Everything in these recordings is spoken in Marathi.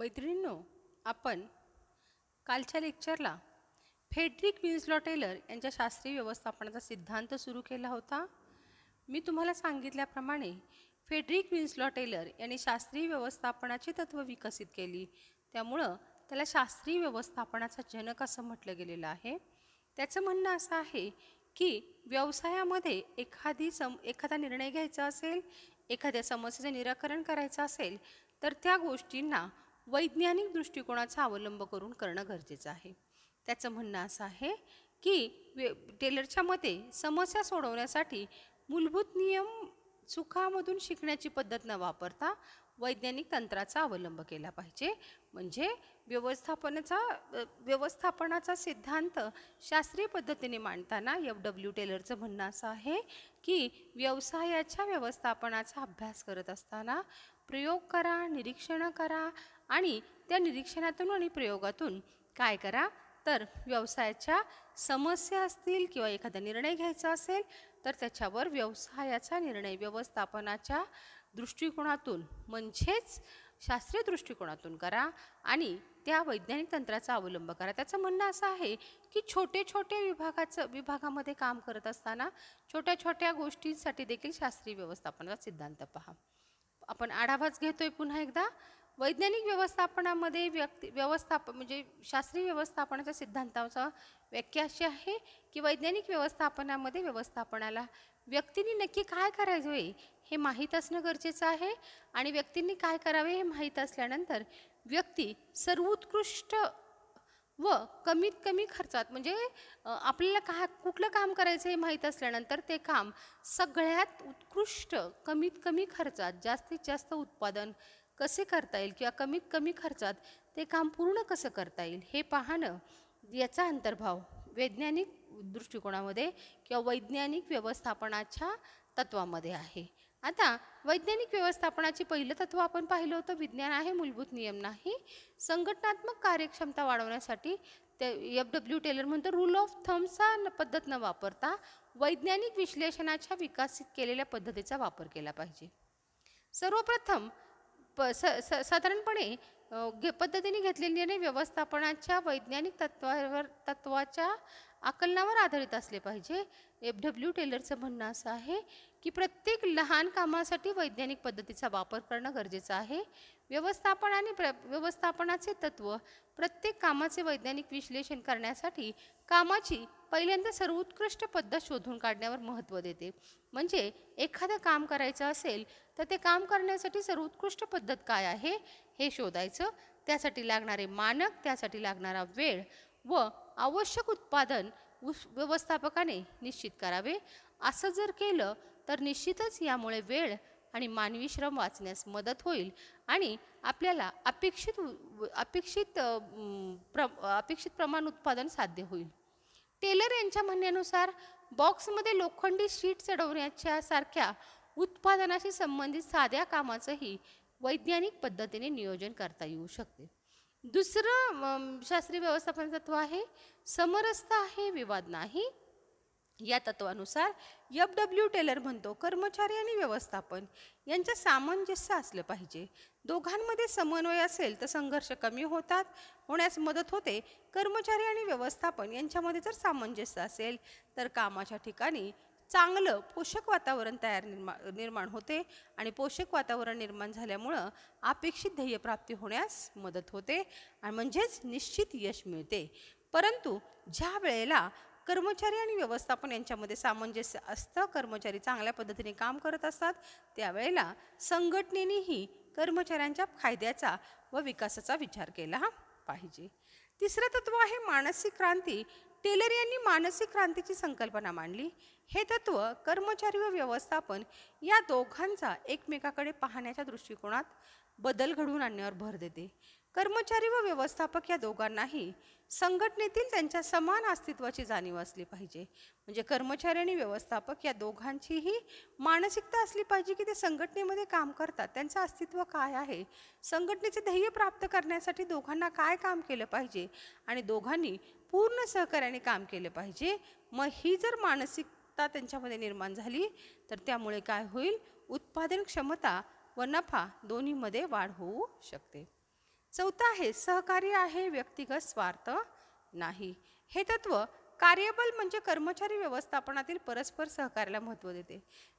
मैत्रिणींनो आपण कालच्या लेक्चरला फेड्रिक विन्सलॉ टेलर यांच्या शास्त्रीय व्यवस्थापनाचा सिद्धांत सुरू केला होता मी तुम्हाला सांगितल्याप्रमाणे फेड्रिक विन्सलॉ टेलर यांनी शास्त्रीय व्यवस्थापनाची तत्त्व विकसित केली त्यामुळं त्याला शास्त्रीय व्यवस्थापनाचा जनक असं म्हटलं गेलेलं आहे त्याचं म्हणणं असं आहे की व्यवसायामध्ये एखादी सम एखादा निर्णय घ्यायचा असेल एखाद्या समस्येचं निराकरण करायचं असेल तर त्या गोष्टींना वैज्ञानिक दृष्टिकोनाचा अवलंब करून करणं गरजेचं आहे त्याचं म्हणणं असं आहे की वे टेलरच्या मते समस्या सोडवण्यासाठी मूलभूत नियम चुकामधून शिकण्याची पद्धत न वापरता वैज्ञानिक तंत्राचा अवलंब केला पाहिजे म्हणजे व्यवस्थापनाचा व्यवस्थापनाचा सिद्धांत शास्त्रीय पद्धतीने मांडताना एफ डब्ल्यू टेलरचं म्हणणं असं आहे की व्यवसायाच्या व्यवस्थापनाचा अभ्यास करत असताना प्रयोग करा निरीक्षणं करा आणि त्या निरीक्षणातून आणि प्रयोगातून काय करा तर व्यवसायाच्या समस्या असतील किंवा एखादा निर्णय घ्यायचा असेल तर त्याच्यावर व्यवसायाचा निर्णय व्यवस्थापनाच्या दृष्टिकोनातून म्हणजेच शास्त्रीय दृष्टिकोनातून करा आणि त्या वैज्ञानिक तंत्राचा अवलंब करा त्याचं म्हणणं असं आहे की छोटे छोटे विभागाचं विभागामध्ये काम करत असताना छोट्या छोट्या गोष्टींसाठी देखील शास्त्रीय व्यवस्थापनाचा सिद्धांत पहा आपण आढावाच घेतोय पुन्हा एकदा वैज्ञानिक व्यवस्थापनामध्ये व्यक्ती व्यवस्थापन म्हणजे शास्त्रीय व्यवस्थापनाच्या सिद्धांताचा व्याख्या अशी आहे की वैज्ञानिक व्यवस्थापनामध्ये व्यवस्थापनाला व्यक्तींनी नक्की काय करायचं हे माहीत असणं गरजेचं आहे आणि व्यक्तींनी काय करावे हे माहीत असल्यानंतर व्यक्ती सर्वोत्कृष्ट व कमीत कमी खर्चात म्हणजे आपल्याला का कुठलं काम करायचं हे माहीत असल्यानंतर ते काम सगळ्यात उत्कृष्ट कमीत कमी खर्चात जास्तीत जास्त उत्पादन कसे करता येईल किंवा कमीत कमी खर्चात ते काम पूर्ण कसं करता येईल हे पाहणं याचा अंतर्भाव वैज्ञानिक दृष्टिकोनामध्ये किंवा वैज्ञानिक व्यवस्थापनाच्या तत्वामध्ये आहे आता वैज्ञानिक व्यवस्थापनाची पहिलं तत्व आपण पाहिलं होतं विज्ञान आहे मूलभूत नियम नाही संघटनात्मक कार्यक्षमता वाढवण्यासाठी ते एफ डब्ल्यू टेलर म्हणतो रूल ऑफ थम्सचा पद्धत न वापरता वैज्ञानिक विश्लेषणाच्या विकसित केलेल्या पद्धतीचा वापर केला पाहिजे सर्वप्रथम स साधारणपणे घे पद्धतीने घेतलेली निर्णय व्यवस्थापनाच्या वैज्ञानिक तत्वावर तत्वाच्या आकलनावर आधारित असले पाहिजे एफ डब्ल्यू टेलरचं म्हणणं असं आहे की प्रत्येक लहान कामासाठी वैज्ञानिक पद्धतीचा वापर करणं गरजेचं आहे व्यवस्थापन आणि प्र व्यवस्थापनाचे तत्त्व प्रत्येक कामाचे वैज्ञानिक विश्लेषण करण्यासाठी कामाची पहिल्यांदा सर्वोत्कृष्ट पद्धत शोधून काढण्यावर महत्त्व देते म्हणजे एखादं काम करायचं असेल तर ते काम करण्यासाठी सर्वोत्कृष्ट पद्धत काय आहे हे शोधायचं त्यासाठी लागणारे मानक त्यासाठी लागणारा वेळ व आवश्यक उत्पादन व्यवस्थापकाने निश्चित करावे असं जर केलं तर निश्चितच यामुळे वेळ आणि मानवी श्रम वाचण्यास मदत होईल आणि आपल्याला अपेक्षित अपेक्षित प्र अपेक्षित प्रमाण उत्पादन साध्य होईल टेलर यांच्या म्हणण्यानुसार बॉक्समध्ये लोखंडी शीट चढवण्याच्या सारख्या उत्पादनाशी संबंधित साध्या कामाचंही वैज्ञानिक पद्धतीने नियोजन करता येऊ शकते दुसरं शास्त्रीय व्यवस्थापन तत्व आहे समरसता आहे विवाद नाही या तत्वानुसार यफ डब्ल्यू टेलर म्हणतो कर्मचारी आणि व्यवस्थापन यांचं सामंजस्य असलं पाहिजे दोघांमध्ये समन्वय असेल तर संघर्ष कमी होतात होण्यास मदत होते कर्मचारी आणि व्यवस्थापन यांच्यामध्ये जर सामंजस्य असेल तर कामाच्या ठिकाणी चांगलं पोषक वातावरण तयार निर्मा निर्माण होते आणि पोषक वातावरण निर्माण झाल्यामुळं अपेक्षित ध्येयप्राप्ती होण्यास मदत होते आणि म्हणजेच निश्चित यश मिळते परंतु ज्या वेळेला कर्मचारी आणि व्यवस्थापन यांच्यामध्ये सामंजस्य असतं कर्मचारी चांगल्या पद्धतीने काम करत असतात त्यावेळेला संघटनेनेही कर्मचाऱ्यांच्या फायद्याचा व विकासाचा विचार केला पाहिजे तिसरं तत्व आहे मानसिक क्रांती टेलर यांनी मानसिक क्रांतीची संकल्पना मांडली हे तत्व कर्मचारी व व्यवस्थापन या दोघांचा एकमेकाकडे पाहण्याच्या दृष्टिकोनात बदल घडवून आणण्यावर भर देते कर्मचारी व व्यवस्थापक या दोघांनाही संघटनेतील त्यांच्या समान अस्तित्वाची जाणीव असली पाहिजे म्हणजे कर्मचारी आणि व्यवस्थापक या दोघांचीही मानसिकता असली पाहिजे की ते संघटनेमध्ये काम करतात त्यांचं अस्तित्व काय आहे संघटनेचे ध्येय प्राप्त करण्यासाठी दोघांना काय काम केलं पाहिजे आणि दोघांनी पूर्ण सहकार्याने काम केलं पाहिजे मग ही जर मानसिकता त्यांच्यामध्ये निर्माण झाली तर त्यामुळे काय होईल उत्पादन क्षमता व नफा दोन्हीमध्ये वाढ होऊ शकते चौथं आहे सहकार्य आहे व्यक्तिगत स्वार्थ नाही हे तत्व कार्यबल म्हणजे कर्मचारी व्यवस्थापनातील परस्पर सहकार्याला महत्त्व देते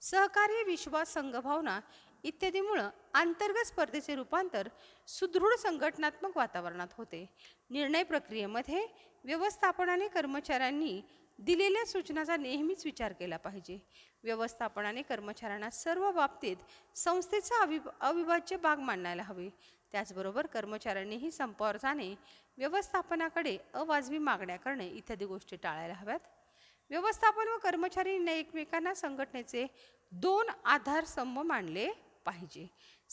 सहकार्य विश्वास संघभावना इत्यादीमुळं अंतर्गत स्पर्धेचे रूपांतर सुदृढ संघटनात्मक वातावरणात होते निर्णय प्रक्रियेमध्ये व्यवस्थापनाने कर्मचाऱ्यांनी दिलेल्या सूचनाचा नेहमीच विचार केला पाहिजे व्यवस्थापनाने कर्मचाऱ्यांना सर्व बाबतीत संस्थेचा अवि अविभाज्य भाग मांडायला हवे त्याचबरोबर कर्मचाऱ्यांनीही संपावर जाणे व्यवस्थापनाकडे अवाजवी मागण्या करणे इत्यादी गोष्टी टाळायला हव्यात व्यवस्थापन व कर्मचाऱ्यांनी एकमेकांना संघटनेचे दोन आधारस्तंभ मानले पाहिजे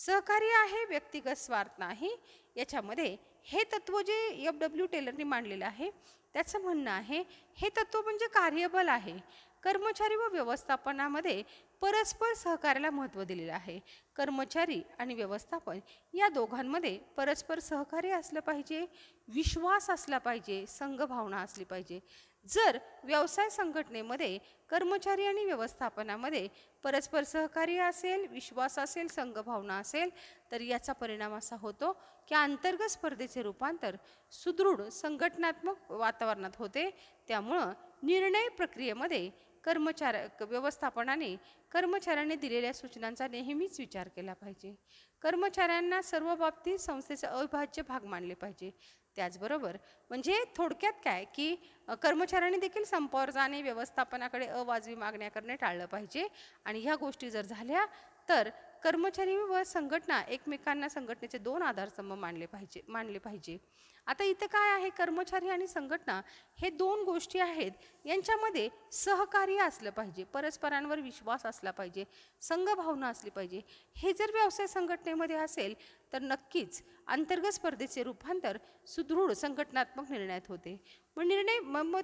सहकार्य आहे व्यक्तिगत स्वार्थ नाही याच्यामध्ये हे तत्व जे एफ डब्ल्यू टेलरने मांडलेलं आहे त्याचं म्हणणं आहे हे तत्व म्हणजे कार्यबल आहे कर्मचारी व व्यवस्थापनामध्ये परस्पर सहकार्याला महत्त्व दिलेलं आहे कर्मचारी आणि व्यवस्थापन या दोघांमध्ये परस्पर सहकार्य असलं पाहिजे विश्वास असला पाहिजे संघभावना असली पाहिजे जर व्यवसाय संघटनेमध्ये कर्मचारी आणि व्यवस्थापनामध्ये परस्पर सहकार्य असेल विश्वास असेल संघभावना असेल तर याचा परिणाम असा होतो की अंतर्गत स्पर्धेचे रूपांतर सुदृढ संघटनात्मक वातावरणात होते त्यामुळं निर्णय प्रक्रियेमध्ये कर्मचार व्यवस्थापनाने कर्मचाऱ्यांनी दिलेल्या सूचनांचा नेहमीच विचार केला पाहिजे कर्मचाऱ्यांना सर्व बाबतीत संस्थेचे अविभाज्य भाग मानले पाहिजे त्याचबरोबर म्हणजे थोडक्यात काय की कर्मचाऱ्यांनी देखील संपावर जाणे व्यवस्थापनाकडे अवाजवी मागण्या करणे टाळलं पाहिजे आणि ह्या गोष्टी जर झाल्या तर कर्मचारी व संघटना एकमेकांना संघटनेचे दोन आधारस्तंभ मानले पाहिजे मानले पाहिजे आता इथं काय आहे कर्मचारी आणि संघटना हे दोन गोष्टी आहेत यांच्यामध्ये सहकार्य असलं पाहिजे परस्परांवर विश्वास असला पाहिजे संघभावना असली पाहिजे हे जर व्यवसाय संघटनेमध्ये असेल तर नक्कीच अंतर्गत स्पर्धेचे रूपांतर सुदृढ संघटनात्मक निर्णयात होते मग निर्णय मग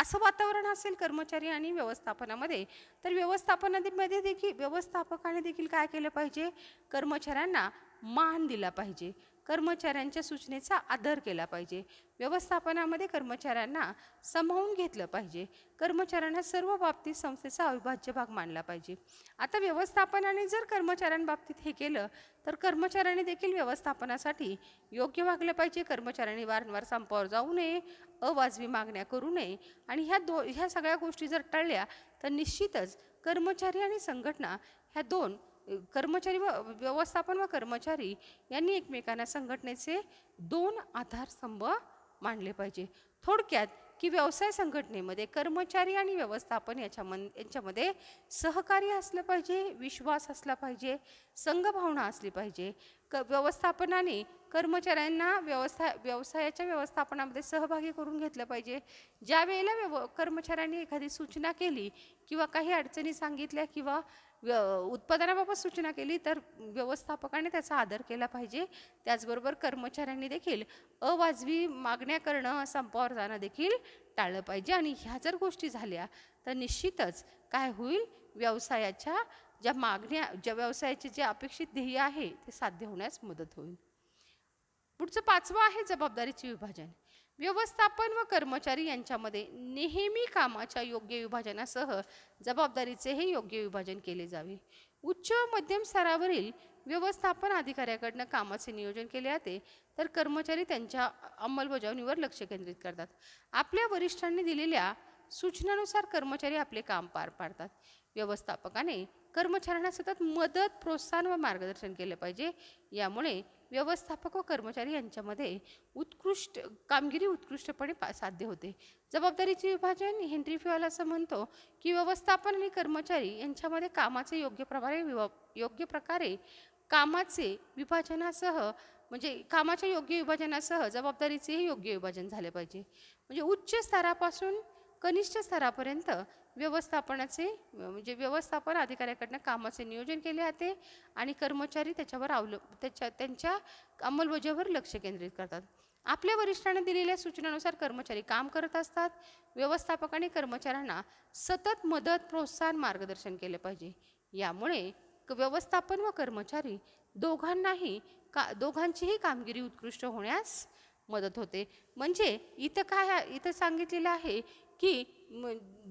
असं वातावरण असेल कर्मचारी आणि व्यवस्थापनामध्ये तर व्यवस्थापनामध्ये देखील व्यवस्थापकाने देखील काय केलं पाहिजे कर्मचाऱ्यांना मान दिला पाहिजे कर्मचाऱ्यांच्या सूचनेचा आदर केला पाहिजे व्यवस्थापनामध्ये कर्मचाऱ्यांना समावून घेतलं पाहिजे कर्मचाऱ्यांना सर्व बाबतीत संस्थेचा अविभाज्य भाग मानला पाहिजे आता व्यवस्थापनाने जर कर्मचाऱ्यांबाबतीत हे केलं तर कर्मचाऱ्यांनी देखील व्यवस्थापनासाठी योग्य वागलं पाहिजे कर्मचाऱ्यांनी वारंवार संपावर जाऊ नये अवाजवी मागण्या करू नये आणि ह्या दो ह्या सगळ्या गोष्टी जर टळल्या तर निश्चितच कर्मचारी आणि संघटना ह्या दोन कर्मचारी व व्यवस्थापन व कर्मचारी यांनी एकमेकांना संघटनेचे दोन आधारस्तंभ मांडले पाहिजे थोडक्यात की व्यवसाय संघटनेमध्ये कर्मचारी आणि व्यवस्थापन मन यांच्यामध्ये सहकार्य असलं पाहिजे विश्वास असला पाहिजे संघभावना असली पाहिजे क व्यवस्थापनाने कर्मचाऱ्यांना व्यवस्था व्यवसायाच्या व्यवस्थापनामध्ये सहभागी करून घेतलं पाहिजे ज्या वेळेला व्यव कर्मचाऱ्यांनी एखादी सूचना केली किंवा काही अडचणी सांगितल्या किंवा उत्पादनाबाबत सूचना केली तर व्यवस्थापकाने त्याचा आदर केला पाहिजे त्याचबरोबर कर्मचाऱ्यांनी देखील अवाजवी मागण्या करणं संपावर जाणं देखील टाळलं पाहिजे आणि ह्या जर गोष्टी झाल्या तर निश्चितच काय होईल व्यवसायाच्या ज्या मागण्या ज्या व्यवसायाचे जे अपेक्षित ध्येय आहे ते साध्य होण्यास मदत होईल पुढचं पाचवं आहे जबाबदारीचे विभाजन व्यवस्थापन व कर्मचारी यांच्यामध्ये नेहमी कामाच्या योग्य विभाजनासह जबाबदारीचेही योग्य विभाजन केले जावे उच्च व मध्यम स्तरावरील व्यवस्थापन अधिकाऱ्याकडनं कामाचे नियोजन केले जाते तर कर्मचारी त्यांच्या अंमलबजावणीवर लक्ष केंद्रित करतात आपल्या वरिष्ठांनी दिलेल्या सूचनानुसार कर्मचारी आपले काम पार पाडतात व्यवस्थापकाने कर्मचाऱ्यांना सतत मदत प्रोत्साहन व मार्गदर्शन केले पाहिजे यामुळे व्यवस्थापक व कर्मचारी यांच्यामध्ये उत्कृष्ट कामगिरी उत्कृष्टपणे पा साध्य होते जबाबदारीचे विभाजन हेनरी फ्युअल असं म्हणतो की व्यवस्थापन आणि कर्मचारी यांच्यामध्ये कामाचे योग्य प्रकारे योग्य प्रकारे कामाचे विभाजनासह म्हणजे कामाच्या योग्य विभाजनासह जबाबदारीचेही योग्य विभाजन झाले पाहिजे म्हणजे उच्च स्तरापासून कनिष्ठ स्तरापर्यंत व्यवस्थापनाचे म्हणजे व्यवस्थापन अधिकाऱ्याकडनं कामाचे नियोजन केले जाते आणि कर्मचारी त्याच्यावर अवलंब त्याच्या त्यांच्या अंमलबजावर लक्ष केंद्रित करतात आपल्या वरिष्ठांना दिलेल्या सूचनानुसार कर्मचारी काम करत असतात व्यवस्थापकाने कर्मचाऱ्यांना सतत मदत प्रोत्साहन मार्गदर्शन केले पाहिजे यामुळे व्यवस्थापन व कर्मचारी दोघांनाही का दोघांचीही कामगिरी उत्कृष्ट होण्यास मदत होते म्हणजे इथं काय इथं सांगितलेलं आहे की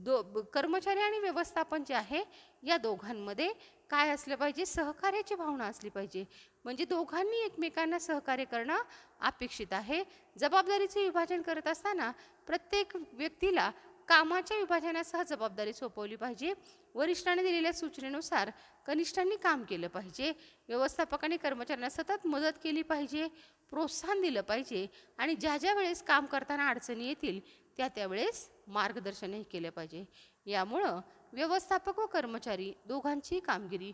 दो कर्मचारी आणि व्यवस्थापन जे आहे या दोघांमध्ये काय असलं पाहिजे सहकार्याची भावना असली पाहिजे म्हणजे दोघांनी एकमेकांना सहकार्य करणं अपेक्षित आहे जबाबदारीचे विभाजन करत असताना प्रत्येक व्यक्तीला कामाच्या विभाजनासह जबाबदारी सोपवली पाहिजे वरिष्ठांनी दिलेल्या सूचनेनुसार कनिष्ठांनी काम केलं पाहिजे व्यवस्थापकाने कर्मचाऱ्यांना सतत मदत केली पाहिजे प्रोत्साहन दिलं पाहिजे आणि ज्या ज्या वेळेस काम करताना अडचणी येतील त्या त्यावेळेस मार्गदर्शनही केले पाहिजे यामुळं व्यवस्थापक व कर्मचारी दोघांची कामगिरी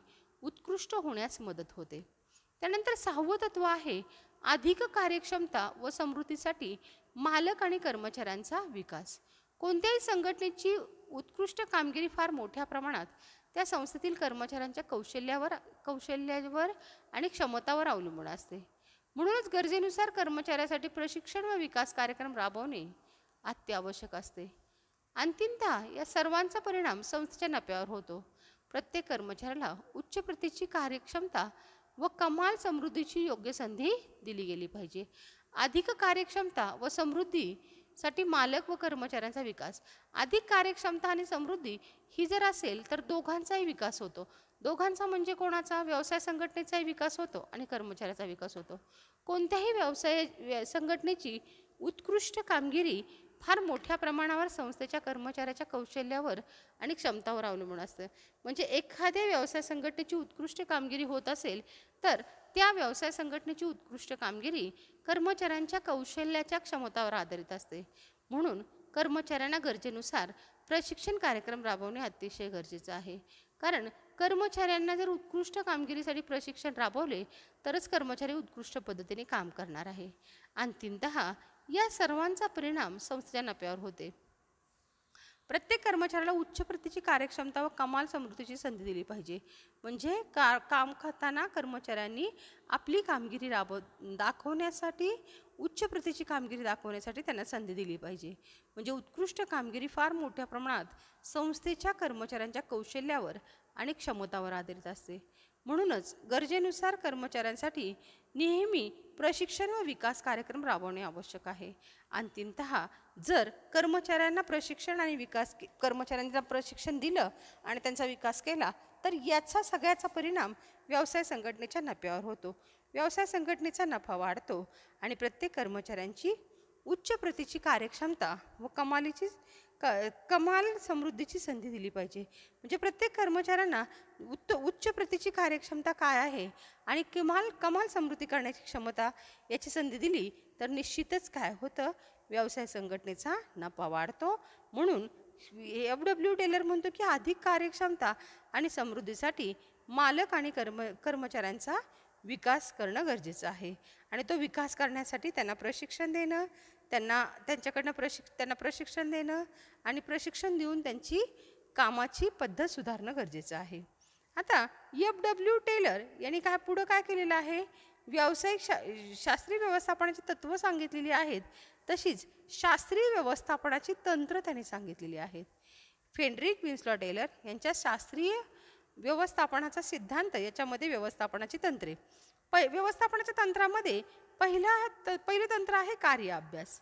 उत्कृष्ट होण्यास मदत होते त्यानंतर सहावं तत्व आहे अधिक कार्यक्षमता व समृद्धीसाठी मालक आणि कर्मचाऱ्यांचा विकास कोणत्याही संघटनेची उत्कृष्ट कामगिरी फार मोठ्या प्रमाणात त्या संस्थेतील कर्मचाऱ्यांच्या कौशल्यावर कौशल्यावर आणि क्षमतावर अवलंबून असते म्हणूनच गरजेनुसार कर्मचाऱ्यासाठी प्रशिक्षण व विकास कार्यक्रम राबवणे अत्यावश्यक असते अंतिमतः या सर्वांचा परिणाम संस्थेच्या नफ्यावर होतो प्रत्येक कर्मचाऱ्याला उच्च प्रतीची कार्यक्षमता व कमाल समृद्धीची योग्य संधी दिली गेली पाहिजे अधिक कार्यक्षमता व समृद्धीसाठी मालक व कर्मचाऱ्यांचा विकास अधिक कार्यक्षमता आणि समृद्धी ही जर असेल तर दोघांचाही विकास होतो दोघांचा म्हणजे कोणाचा व्यवसाय संघटनेचाही विकास होतो आणि कर्मचाऱ्याचा विकास होतो कोणत्याही व्यवसाय संघटनेची उत्कृष्ट कामगिरी फार मोठ्या प्रमाणावर संस्थेच्या कर्मचाऱ्याच्या कौशल्यावर आणि क्षमतावर अवलंबून असतं म्हणजे एखाद्या व्यवसाय संघटनेची उत्कृष्ट कामगिरी होत असेल तर त्या व्यवसाय संघटनेची उत्कृष्ट कामगिरी कर्मचाऱ्यांच्या कौशल्याच्या क्षमतावर आधारित असते म्हणून कर्मचाऱ्यांना गरजेनुसार प्रशिक्षण कार्यक्रम राबवणे अतिशय गरजेचं आहे कारण कर्मचाऱ्यांना जर उत्कृष्ट कामगिरीसाठी प्रशिक्षण राबवले तरच कर्मचारी उत्कृष्ट पद्धतीने काम करणार आहे अंतिमतः या सर्वांचा परिणाम संस्थेच्या नफ्यावर होते प्रत्येक कर्मचाऱ्याला उच्च प्रतीची कार्यक्षमता व कमाल समृद्धीची संधी दिली पाहिजे म्हणजे का काम करताना कर्मचाऱ्यांनी आपली कामगिरी राबव दाखवण्यासाठी उच्च प्रतीची कामगिरी दाखवण्यासाठी त्यांना संधी दिली पाहिजे म्हणजे उत्कृष्ट कामगिरी फार मोठ्या प्रमाणात संस्थेच्या कर्मचाऱ्यांच्या कौशल्यावर आणि क्षमतावर आधारित असते म्हणूनच गरजेनुसार कर्मचाऱ्यांसाठी नेहमी प्रशिक्षण व विकास कार्यक्रम राबवणे आवश्यक आहे अंतिमत जर कर्मचाऱ्यांना प्रशिक्षण आणि विकास कर्मचाऱ्यांना प्रशिक्षण दिलं आणि त्यांचा विकास केला तर याचा सगळ्याचा परिणाम व्यवसाय संघटनेच्या नफ्यावर होतो व्यवसाय संघटनेचा नफा वाढतो आणि प्रत्येक कर्मचाऱ्यांची उच्च प्रतीची कार्यक्षमता व कमालीची क कमाल समृद्धीची संधी दिली पाहिजे म्हणजे प्रत्येक कर्मचाऱ्यांना उत्त उच्च प्रतीची कार्यक्षमता काय आहे आणि कमाल कमाल समृद्धी करण्याची क्षमता याची संधी दिली तर निश्चितच काय होतं व्यवसाय संघटनेचा नफा वाढतो म्हणून एफ डब्ल्यू टेलर म्हणतो की अधिक कार्यक्षमता आणि समृद्धीसाठी मालक आणि कर्म कर्मचाऱ्यांचा विकास करणं गरजेचं आहे आणि तो विकास करण्यासाठी त्यांना प्रशिक्षण देणं त्यांना त्यांच्याकडनं प्रशिक्ष त्यांना प्रशिक्षण देणं आणि प्रशिक्षण देऊन त्यांची कामाची पद्धत सुधारणं गरजेचं आहे आता एफ डब्ल्यू टेलर यांनी काय पुढं काय केलेलं आहे व्यावसायिक शा शास्त्रीय व्यवस्थापनाची तत्त्व सांगितलेली आहेत तशीच शास्त्रीय व्यवस्थापनाची तंत्र त्यांनी सांगितलेली आहेत फेंड्रिक विन्स्लॉ टेलर यांच्या शास्त्रीय व्यवस्थापनाचा सिद्धांत याच्यामध्ये व्यवस्थापनाची तंत्रे प व्यवस्थापनाच्या तंत्रामध्ये पहिला पहिलं तंत्र आहे कार्य अभ्यास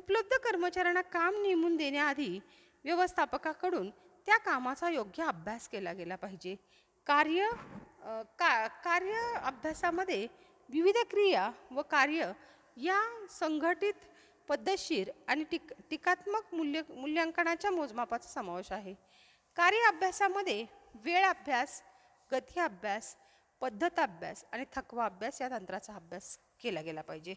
उपलब्ध कर्मचाऱ्यांना काम नेमून देण्याआधी व्यवस्थापकाकडून त्या कामाचा योग्य अभ्यास केला गेला पाहिजे कार्य का कार्य अभ्यासामध्ये विविध क्रिया व कार्य या संघटित पद्धतशीर आणि टिक टीकात्मक मूल्य मूल्यांकनाच्या मोजमापाचा समावेश आहे कार्य अभ्यासामध्ये वेळ अभ्यास गती अभ्यास पद्धत अभ्यास आणि थकवा अभ्यास या तंत्राचा अभ्यास केला गेला पाहिजे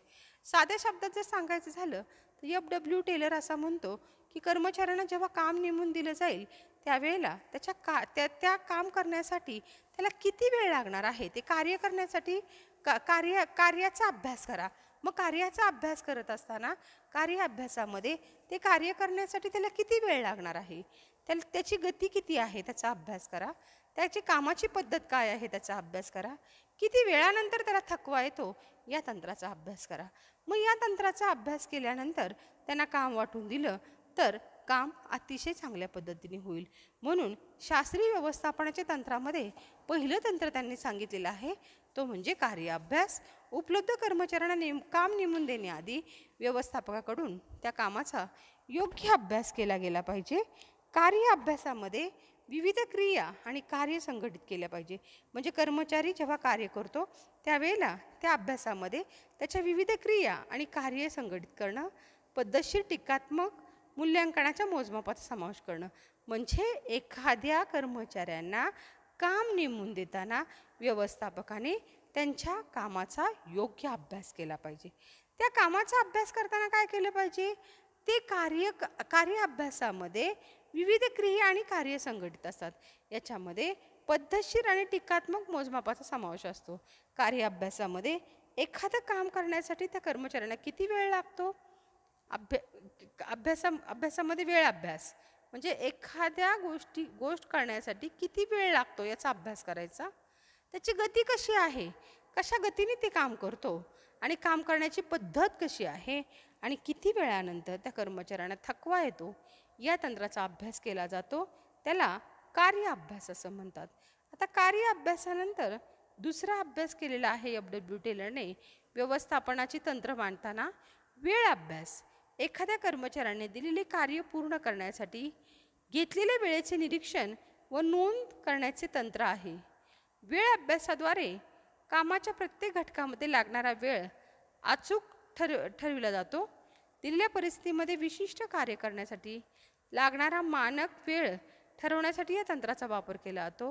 साध्या शब्दात जर सांगायचं झालं तर एफ डब्ल्यू टेलर असा म्हणतो की कर्मचाऱ्यांना जेव्हा काम नेमून दिलं जाईल त्यावेळेला त्याच्या का त्या त्या काम करण्यासाठी त्याला किती वेळ लागणार आहे ते कार्य करण्यासाठी का कार्य कार्याचा अभ्यास करा मग कार्याचा अभ्यास करत असताना कार्य अभ्यासामध्ये ते कार्य करण्यासाठी त्याला किती वेळ लागणार आहे त्याला त्याची गती किती आहे त्याचा अभ्यास करा त्याची कामाची पद्धत काय आहे त्याचा अभ्यास करा किती वेळानंतर त्याला थकवा येतो या तंत्राचा अभ्यास करा मग या तंत्राचा अभ्यास केल्यानंतर त्यांना काम वाटून दिलं तर काम अतिशय चांगल्या पद्धतीने होईल म्हणून शास्त्रीय व्यवस्थापनाच्या तंत्रामध्ये पहिलं तंत्र त्यांनी सांगितलेलं आहे तो म्हणजे कार्य अभ्यास उपलब्ध कर्मचाऱ्यांना नेम काम नेमून देण्याआधी व्यवस्थापकाकडून त्या कामाचा योग्य अभ्यास केला गेला पाहिजे कार्य अभ्यासामध्ये विविध क्रिया आणि कार्य संघटित केल्या पाहिजे म्हणजे कर्मचारी जेव्हा कार्य करतो त्यावेळेला त्या अभ्यासामध्ये त्याच्या विविध क्रिया आणि कार्य संघटित करणं पद्धतशीर टीकात्मक मूल्यांकनाच्या मोजमापाचा समावेश करणं म्हणजे एखाद्या कर्मचाऱ्यांना काम नेमून देताना व्यवस्थापकाने त्यांच्या कामाचा योग्य अभ्यास केला पाहिजे त्या कामाचा अभ्यास करताना काय केलं पाहिजे ते कार्य कार्य अभ्यासामध्ये विविध क्रिया आणि कार्य संघटित असतात याच्यामध्ये पद्धतशीर आणि टीकात्मक मोजमापाचा समावेश असतो कार्य अभ्यासामध्ये एखादं काम करण्यासाठी त्या कर्मचाऱ्यांना किती वेळ लागतो अभ्या अभ्यासा अभ्यासामध्ये वेळ अभ्यास म्हणजे एखाद्या गोष्टी गोष्ट करण्यासाठी किती वेळ लागतो याचा अभ्यास करायचा त्याची गती कशी आहे कशा गतीने ते काम करतो आणि काम करण्याची पद्धत कशी आहे आणि किती वेळानंतर त्या कर्मचाऱ्यांना थकवा येतो या तंत्राचा अभ्यास केला जातो त्याला कार्य अभ्यास असं म्हणतात आता कार्य अभ्यासानंतर दुसरा अभ्यास केलेला आहे एफ डब्ल्यू टेलरने व्यवस्थापनाची तंत्र मांडताना वेळ अभ्यास एखाद्या कर्मचाऱ्याने दिलेले कार्य पूर्ण करण्यासाठी घेतलेल्या वेळेचे निरीक्षण व नोंद करण्याचे तंत्र आहे वेळ अभ्यासाद्वारे कामाच्या प्रत्येक घटकामध्ये लागणारा वेळ अचूक ठर ठरविला जातो दिलेल्या परिस्थितीमध्ये विशिष्ट कार्य करण्यासाठी लागणारा मानक वेळ ठरवण्यासाठी या तंत्राचा वापर केला जातो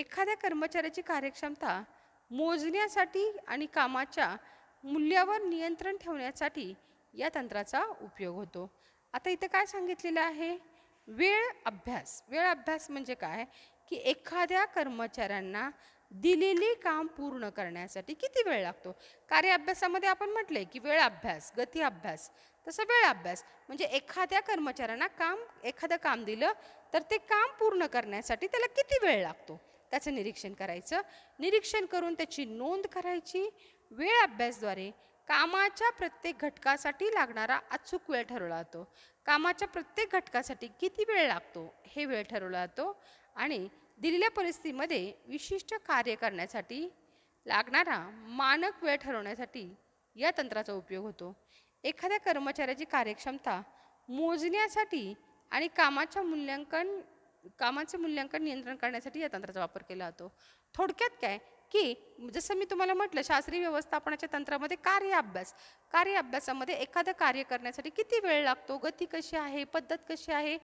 एखाद्या कर्मचाऱ्याची कार्यक्षमता मोजण्यासाठी आणि कामाच्या मूल्यावर नियंत्रण ठेवण्यासाठी या तंत्राचा उपयोग होतो आता इथं काय सांगितलेलं आहे वेळ अभ्यास वेळ अभ्यास म्हणजे काय की एखाद्या कर्मचाऱ्यांना दिलेली काम पूर्ण करण्यासाठी किती वेळ लागतो कार्य अभ्यासामध्ये आपण म्हटलंय की वेळ अभ्यास गती अभ्यास तसं वेळ अभ्यास म्हणजे एखाद्या कर्मचाऱ्यांना काम एखादं काम दिलं तर ते काम पूर्ण करण्यासाठी त्याला किती वेळ लागतो त्याचं निरीक्षण करायचं निरीक्षण करून त्याची नोंद करायची वेळ अभ्यासद्वारे कामाच्या प्रत्येक घटकासाठी लागणारा अचूक वेळ ठरवला जातो कामाच्या प्रत्येक घटकासाठी किती वेळ लागतो हे वेळ ठरवला जातो आणि दिलेल्या परिस्थितीमध्ये विशिष्ट कार्य करण्यासाठी लागणारा मानक वेळ ठरवण्यासाठी या तंत्राचा उपयोग होतो एखाद्या कर्मचाऱ्याची कार्यक्षमता मोजण्यासाठी आणि कामाच्या मूल्यांकन कामाचे मूल्यांकन नियंत्रण करण्यासाठी या तंत्राचा वापर केला जातो थोडक्यात काय की जसं मी तुम्हाला म्हटलं शास्त्रीय व्यवस्थापनाच्या तंत्रामध्ये कार्य अभ्यास कार्य अभ्यासामध्ये एखादं कार्य करण्यासाठी किती वेळ लागतो गती कशी आहे पद्धत कशी आहे